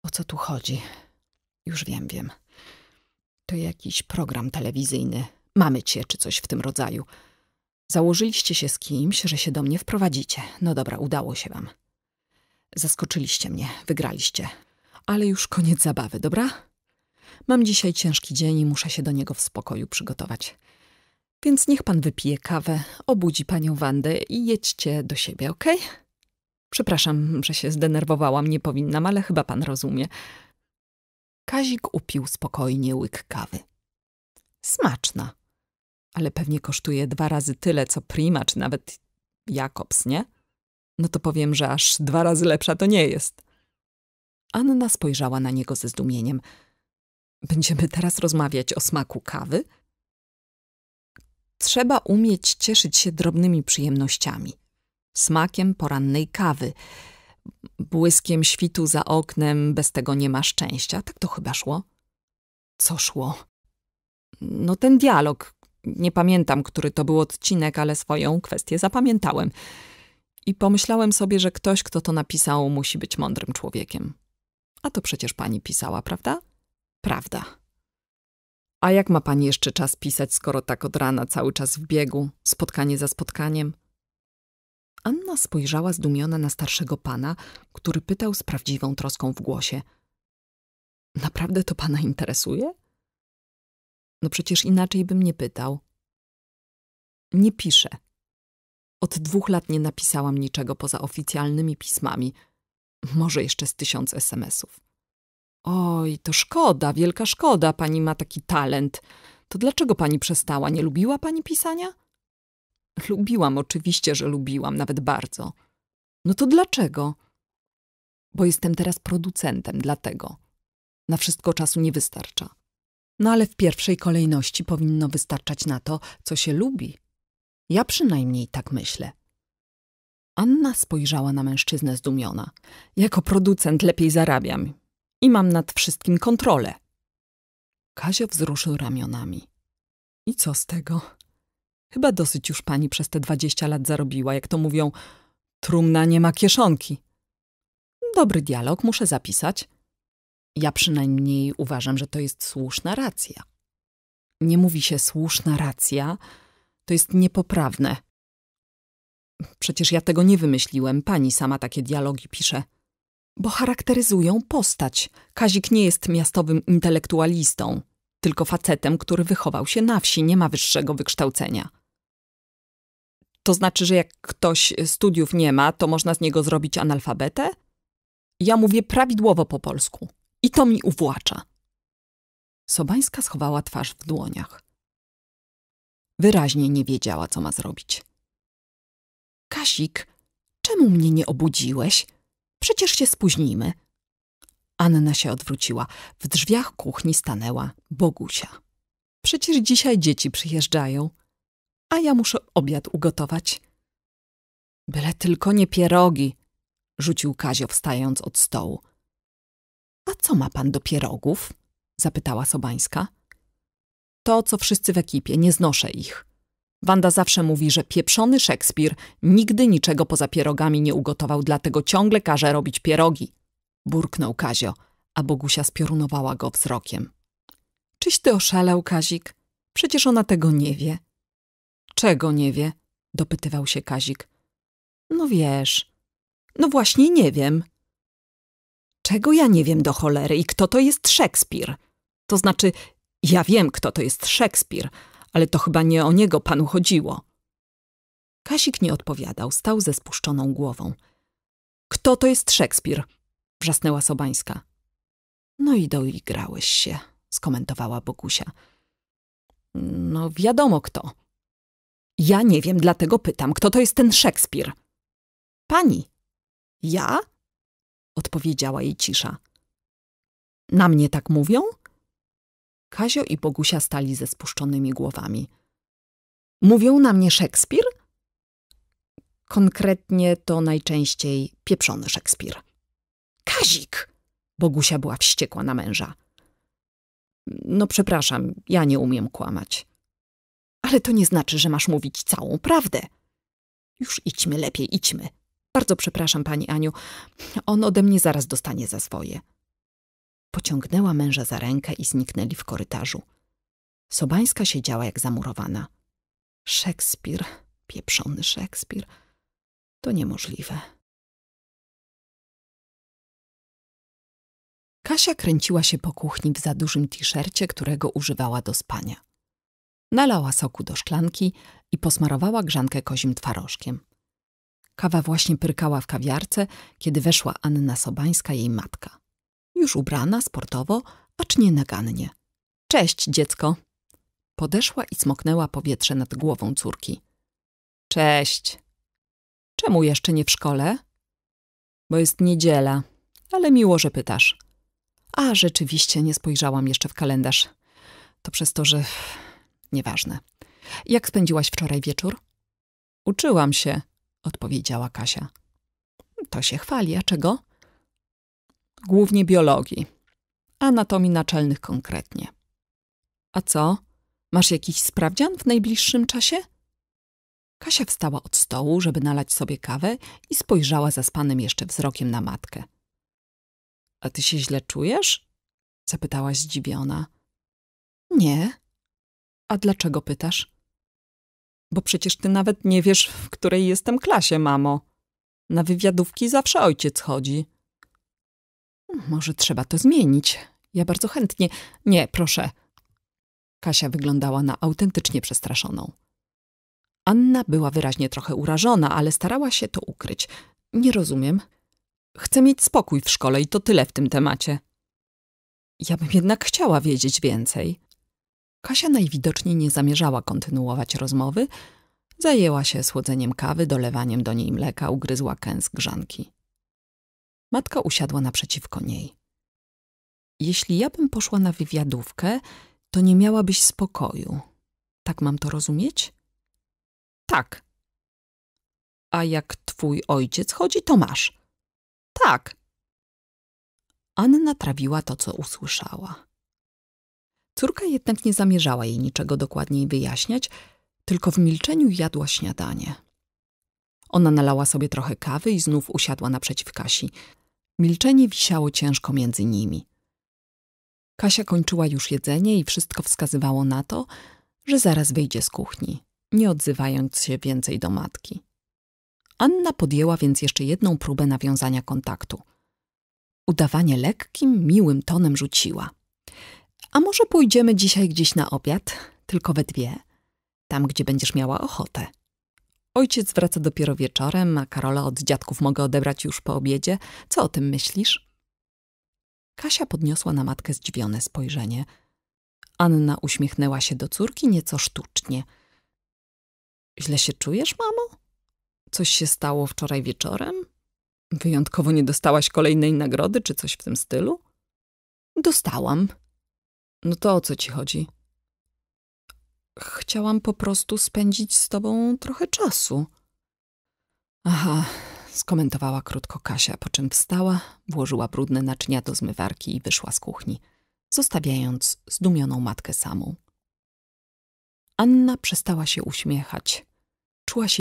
O co tu chodzi? Już wiem, wiem. To jakiś program telewizyjny. Mamy cię, czy coś w tym rodzaju. Założyliście się z kimś, że się do mnie wprowadzicie. No dobra, udało się wam. Zaskoczyliście mnie, wygraliście. Ale już koniec zabawy, dobra? Mam dzisiaj ciężki dzień i muszę się do niego w spokoju przygotować. Więc niech pan wypije kawę, obudzi panią Wandę i jedźcie do siebie, okej? Okay? Przepraszam, że się zdenerwowałam, nie powinnam, ale chyba pan rozumie. Kazik upił spokojnie łyk kawy. Smaczna, ale pewnie kosztuje dwa razy tyle, co Prima czy nawet Jakobs, nie? No to powiem, że aż dwa razy lepsza to nie jest. Anna spojrzała na niego ze zdumieniem – Będziemy teraz rozmawiać o smaku kawy? Trzeba umieć cieszyć się drobnymi przyjemnościami. Smakiem porannej kawy, błyskiem świtu za oknem, bez tego nie ma szczęścia. Tak to chyba szło? Co szło? No ten dialog. Nie pamiętam, który to był odcinek, ale swoją kwestię zapamiętałem. I pomyślałem sobie, że ktoś, kto to napisał, musi być mądrym człowiekiem. A to przecież pani pisała, prawda? prawda. A jak ma pani jeszcze czas pisać, skoro tak od rana cały czas w biegu, spotkanie za spotkaniem? Anna spojrzała zdumiona na starszego pana, który pytał z prawdziwą troską w głosie. Naprawdę to pana interesuje? No przecież inaczej bym nie pytał. Nie piszę. Od dwóch lat nie napisałam niczego poza oficjalnymi pismami. Może jeszcze z tysiąc SMS-ów. Oj, to szkoda, wielka szkoda, pani ma taki talent. To dlaczego pani przestała? Nie lubiła pani pisania? Lubiłam, oczywiście, że lubiłam, nawet bardzo. No to dlaczego? Bo jestem teraz producentem, dlatego. Na wszystko czasu nie wystarcza. No ale w pierwszej kolejności powinno wystarczać na to, co się lubi. Ja przynajmniej tak myślę. Anna spojrzała na mężczyznę zdumiona. Jako producent lepiej zarabiam i mam nad wszystkim kontrolę. Kazio wzruszył ramionami. I co z tego? Chyba dosyć już pani przez te dwadzieścia lat zarobiła, jak to mówią, trumna nie ma kieszonki. Dobry dialog, muszę zapisać. Ja przynajmniej uważam, że to jest słuszna racja. Nie mówi się słuszna racja, to jest niepoprawne. Przecież ja tego nie wymyśliłem, pani sama takie dialogi pisze bo charakteryzują postać. Kazik nie jest miastowym intelektualistą, tylko facetem, który wychował się na wsi, nie ma wyższego wykształcenia. To znaczy, że jak ktoś studiów nie ma, to można z niego zrobić analfabetę? Ja mówię prawidłowo po polsku i to mi uwłacza. Sobańska schowała twarz w dłoniach. Wyraźnie nie wiedziała, co ma zrobić. Kasik, czemu mnie nie obudziłeś? Przecież się spóźnimy. Anna się odwróciła. W drzwiach kuchni stanęła Bogusia. Przecież dzisiaj dzieci przyjeżdżają, a ja muszę obiad ugotować. Byle tylko nie pierogi, rzucił Kazio wstając od stołu. A co ma pan do pierogów? zapytała Sobańska. To, co wszyscy w ekipie, nie znoszę ich. Wanda zawsze mówi, że pieprzony Szekspir nigdy niczego poza pierogami nie ugotował, dlatego ciągle każe robić pierogi. Burknął Kazio, a Bogusia spiorunowała go wzrokiem. Czyś ty oszalał, Kazik? Przecież ona tego nie wie. Czego nie wie? dopytywał się Kazik. No wiesz. No właśnie nie wiem. Czego ja nie wiem do cholery i kto to jest Szekspir? To znaczy, ja wiem, kto to jest Szekspir, ale to chyba nie o niego panu chodziło. Kasik nie odpowiadał, stał ze spuszczoną głową. Kto to jest Szekspir? wrzasnęła Sobańska. No i doigrałeś się, skomentowała Bogusia. No wiadomo kto. Ja nie wiem, dlatego pytam, kto to jest ten Szekspir? Pani. Ja? Odpowiedziała jej cisza. Na mnie tak mówią? Kazio i Bogusia stali ze spuszczonymi głowami. Mówią na mnie Szekspir? Konkretnie to najczęściej pieprzony Szekspir. Kazik! Bogusia była wściekła na męża. No przepraszam, ja nie umiem kłamać. Ale to nie znaczy, że masz mówić całą prawdę. Już idźmy, lepiej idźmy. Bardzo przepraszam, pani Aniu. On ode mnie zaraz dostanie za swoje. Pociągnęła męża za rękę i zniknęli w korytarzu. Sobańska siedziała jak zamurowana. Szekspir, pieprzony Szekspir, to niemożliwe. Kasia kręciła się po kuchni w za dużym t-shircie, którego używała do spania. Nalała soku do szklanki i posmarowała grzankę kozim twarożkiem. Kawa właśnie pyrkała w kawiarce, kiedy weszła Anna Sobańska, jej matka już ubrana sportowo, acz nie nagannie. Cześć, dziecko! Podeszła i smoknęła powietrze nad głową córki. Cześć! Czemu jeszcze nie w szkole? Bo jest niedziela, ale miło, że pytasz. A rzeczywiście nie spojrzałam jeszcze w kalendarz. To przez to, że. (sighs) Nieważne. Jak spędziłaś wczoraj wieczór? Uczyłam się, odpowiedziała Kasia. To się chwali, a czego? głównie biologii, anatomii naczelnych konkretnie. A co? Masz jakiś sprawdzian w najbliższym czasie? Kasia wstała od stołu, żeby nalać sobie kawę i spojrzała zaspanym jeszcze wzrokiem na matkę. A ty się źle czujesz? zapytała zdziwiona. Nie. A dlaczego pytasz? Bo przecież ty nawet nie wiesz, w której jestem klasie, mamo. Na wywiadówki zawsze ojciec chodzi. Może trzeba to zmienić. Ja bardzo chętnie. Nie, proszę. Kasia wyglądała na autentycznie przestraszoną. Anna była wyraźnie trochę urażona, ale starała się to ukryć. Nie rozumiem. Chcę mieć spokój w szkole i to tyle w tym temacie. Ja bym jednak chciała wiedzieć więcej. Kasia najwidoczniej nie zamierzała kontynuować rozmowy. Zajęła się słodzeniem kawy, dolewaniem do niej mleka, ugryzła kęs grzanki. Matka usiadła naprzeciwko niej. Jeśli ja bym poszła na wywiadówkę, to nie miałabyś spokoju. Tak mam to rozumieć? Tak. A jak twój ojciec chodzi, to masz. Tak. Anna trawiła to, co usłyszała. Córka jednak nie zamierzała jej niczego dokładniej wyjaśniać, tylko w milczeniu jadła śniadanie. Ona nalała sobie trochę kawy i znów usiadła naprzeciw Kasi. Milczenie wisiało ciężko między nimi. Kasia kończyła już jedzenie i wszystko wskazywało na to, że zaraz wyjdzie z kuchni, nie odzywając się więcej do matki. Anna podjęła więc jeszcze jedną próbę nawiązania kontaktu. Udawanie lekkim, miłym tonem rzuciła. A może pójdziemy dzisiaj gdzieś na obiad, tylko we dwie, tam gdzie będziesz miała ochotę. Ojciec wraca dopiero wieczorem, a Karola od dziadków mogę odebrać już po obiedzie. Co o tym myślisz? Kasia podniosła na matkę zdziwione spojrzenie. Anna uśmiechnęła się do córki nieco sztucznie. Źle się czujesz, mamo? Coś się stało wczoraj wieczorem? Wyjątkowo nie dostałaś kolejnej nagrody czy coś w tym stylu? Dostałam. No to o co ci chodzi? Chciałam po prostu spędzić z tobą trochę czasu. Aha, skomentowała krótko Kasia, po czym wstała, włożyła brudne naczynia do zmywarki i wyszła z kuchni, zostawiając zdumioną matkę samą. Anna przestała się uśmiechać. Czuła się